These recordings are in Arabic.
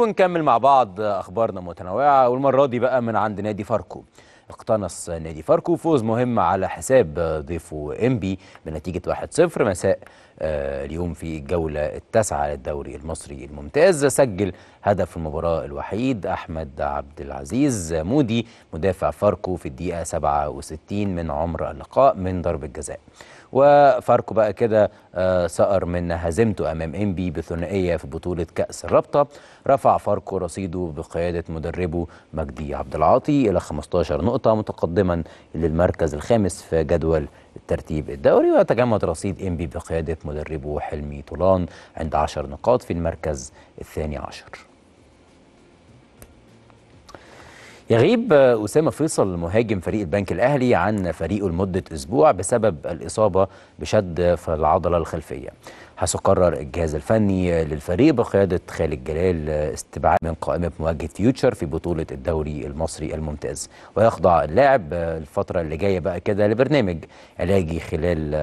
ونكمل مع بعض اخبارنا متنوعه والمره دي بقى من عند نادي فاركو اقتنص نادي فاركو فوز مهم على حساب ضيفه انبي بنتيجه 1-0 مساء آه، اليوم في الجولة التاسعة للدوري المصري الممتاز سجل هدف المباراة الوحيد أحمد عبد العزيز مودي مدافع فاركو في الدقيقة 67 من عمر اللقاء من ضربة جزاء وفاركو بقى كده آه، سقر من هزيمته امام انبي بثنائيه في بطوله كاس الرابطه رفع فاركو رصيده بقياده مدربه مجدي عبد العاطي الى 15 نقطه متقدما للمركز الخامس في جدول ترتيب الدوري وتجمد رصيد انبي بقياده مدربه حلمي طولان عند 10 نقاط في المركز الثاني عشر يغيب أسامة فيصل مهاجم فريق البنك الأهلي عن فريقه لمدة أسبوع بسبب الإصابة بشد في العضلة الخلفية حيث قرر الجهاز الفني للفريق بقيادة خالد جلال استبعاد من قائمة مواجهة فيوتشر في بطولة الدوري المصري الممتاز ويخضع اللاعب الفترة اللي جاية بقى كده لبرنامج علاجي خلال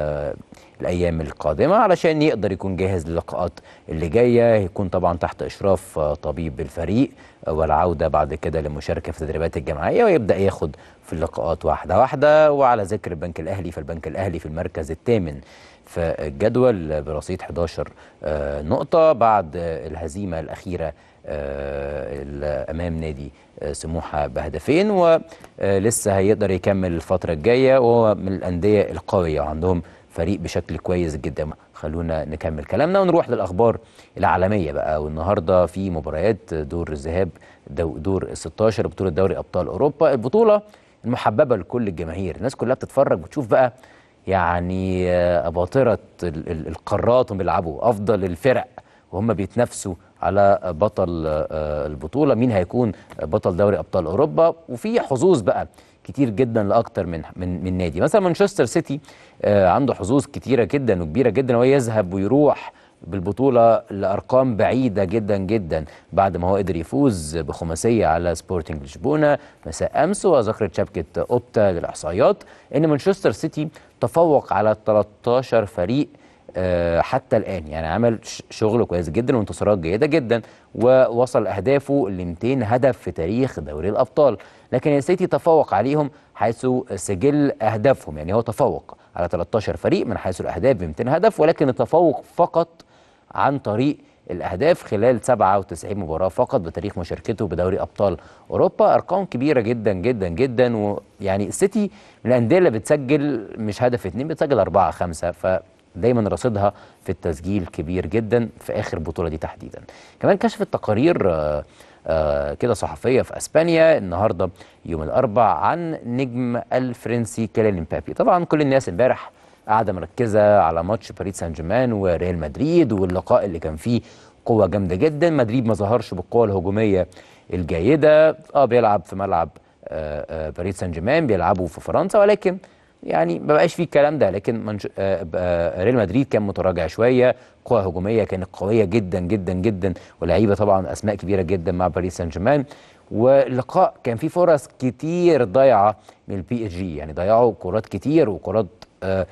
الأيام القادمة علشان يقدر يكون جاهز للقاءات اللي جاية يكون طبعا تحت إشراف طبيب الفريق والعودة بعد كده للمشاركة في التدريبات الجماعية ويبدأ ياخد في اللقاءات واحدة واحدة وعلى ذكر البنك الأهلي فالبنك الأهلي في المركز الثامن في الجدول برصيد 11 آه، نقطة بعد الهزيمة الأخيرة آه، امام نادي آه، سموحه بهدفين ولسه هيقدر يكمل الفتره الجايه وهو من الانديه القويه وعندهم فريق بشكل كويس جدا خلونا نكمل كلامنا ونروح للاخبار العالميه بقى والنهارده في مباريات دور الذهاب دور 16 بطوله دوري ابطال اوروبا البطوله المحببه لكل الجماهير الناس كلها بتتفرج وتشوف بقى يعني آه، اباطره القارات بيلعبوا افضل الفرق وهم بيتنافسوا على بطل آه، البطوله مين هيكون بطل دوري ابطال اوروبا وفي حظوظ بقى كتير جدا لاكتر من من من نادي مثلا مانشستر سيتي آه، عنده حظوظ كتيره جدا وكبيره جدا وهو يذهب ويروح بالبطوله لارقام بعيده جدا جدا بعد ما هو قدر يفوز بخماسيه على سبورتنج لشبونه مساء امس وذكرت شبكه اوبتا للاحصائيات ان مانشستر سيتي تفوق على 13 فريق آه، حتى الان يعني عمل شغل كويس جدا وانتصارات جيده جدا ووصل اهدافه ل 200 هدف في تاريخ دوري الابطال لكن السيتي تفوق عليهم حيث سجل اهدافهم يعني هو تفوق على 13 فريق من حيث الاهداف ب 200 هدف ولكن التفوق فقط عن طريق الاهداف خلال 97 مباراه فقط بتاريخ مشاركته بدوري ابطال اوروبا ارقام كبيره جدا جدا جدا ويعني السيتي من الانديه اللي بتسجل مش هدف اتنين بتسجل اربعه خمسه ف دايما رصيدها في التسجيل كبير جدا في اخر بطوله دي تحديدا كمان كشفت تقارير آه، آه، كده صحفيه في اسبانيا النهارده يوم الاربع عن نجم الفرنسي كيليان امبابي طبعا كل الناس امبارح قاعده مركزه على ماتش باريس سان جيرمان وريال مدريد واللقاء اللي كان فيه قوه جامده جدا مدريد ما ظهرش بالقوه الهجوميه الجيده اه بيلعب في ملعب آه، باريس سان جيرمان بيلعبوا في فرنسا ولكن يعني ما بقاش فيه الكلام ده لكن منش... آه، آه، ريال مدريد كان متراجع شويه قوى هجوميه كانت قويه جدا جدا جدا ولعيبه طبعا اسماء كبيره جدا مع باريس سان جيرمان واللقاء كان فيه فرص كتير ضايعه من البي اس جي يعني ضيعوا كرات كتير وكرات آه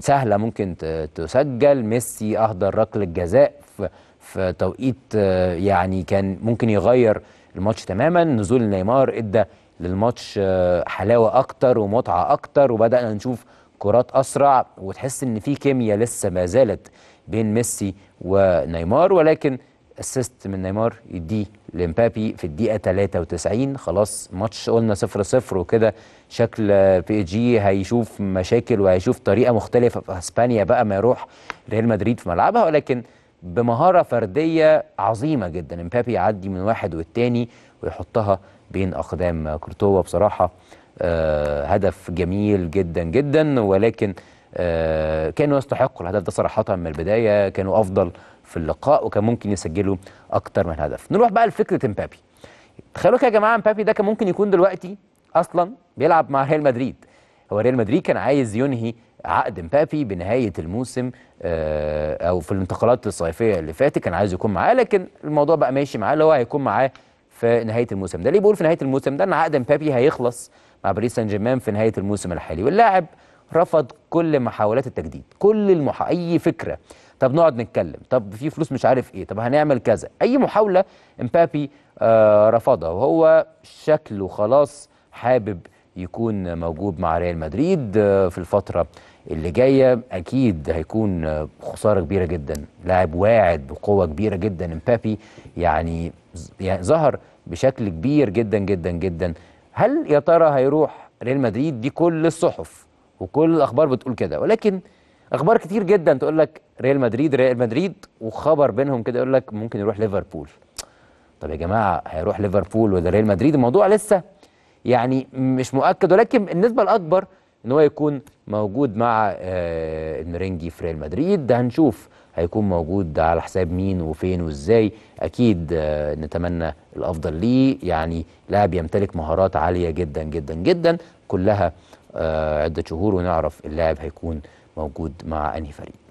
سهله ممكن تسجل ميسي اهدر ركله جزاء في, في توقيت آه يعني كان ممكن يغير الماتش تماما نزول نيمار ادى للماتش آه، حلاوه اكتر ومتعه اكتر وبدانا نشوف كرات اسرع وتحس ان في كيمياء لسه ما زالت بين ميسي ونيمار ولكن اسيست من نيمار يديه لمبابي في الدقيقه 93 خلاص ماتش قلنا 0 0 وكده شكل آه، بي جي هيشوف مشاكل وهيشوف طريقه مختلفه في اسبانيا بقى ما يروح ريال مدريد في ملعبها ولكن بمهارة فردية عظيمة جدا امبابي يعدي من واحد والتاني ويحطها بين أقدام كورتوا بصراحة آه هدف جميل جدا جدا ولكن آه كانوا يستحقوا الهدف ده صراحة من البداية كانوا أفضل في اللقاء وكان ممكن يسجلوا أكتر من هدف نروح بقى لفكرة امبابي تخيلوا يا جماعة امبابي ده كان ممكن يكون دلوقتي أصلا بيلعب مع ريال مدريد هو ريال مدريد كان عايز ينهي عقد مبابي بنهايه الموسم آه، او في الانتقالات الصيفيه اللي فاتت كان عايز يكون معاه لكن الموضوع بقى ماشي معاه اللي هو هيكون معاه في نهايه الموسم ده ليه بقول في نهايه الموسم ده ان عقد مبابي هيخلص مع باريس سان جيرمان في نهايه الموسم الحالي واللاعب رفض كل محاولات التجديد كل المح... اي فكره طب نقعد نتكلم طب في فلوس مش عارف ايه طب هنعمل كذا اي محاوله امبابي آه رفضها وهو شكله خلاص حابب يكون موجود مع ريال مدريد آه في الفتره اللي جايه اكيد هيكون خساره كبيره جدا لاعب واعد بقوه كبيره جدا امبابي يعني, يعني ظهر بشكل كبير جدا جدا جدا هل يا ترى هيروح ريال مدريد دي كل الصحف وكل الاخبار بتقول كده ولكن اخبار كتير جدا تقول لك ريال مدريد ريال مدريد وخبر بينهم كده يقول لك ممكن يروح ليفربول طب يا جماعه هيروح ليفربول ولا ريال مدريد الموضوع لسه يعني مش مؤكد ولكن النسبه الاكبر ان هو يكون موجود مع آه، المرنجي في ريال مدريد ده هنشوف هيكون موجود على حساب مين وفين وازاي اكيد آه، نتمنى الافضل ليه يعني لاعب يمتلك مهارات عاليه جدا جدا جدا كلها آه، عده شهور ونعرف اللاعب هيكون موجود مع انهي فريق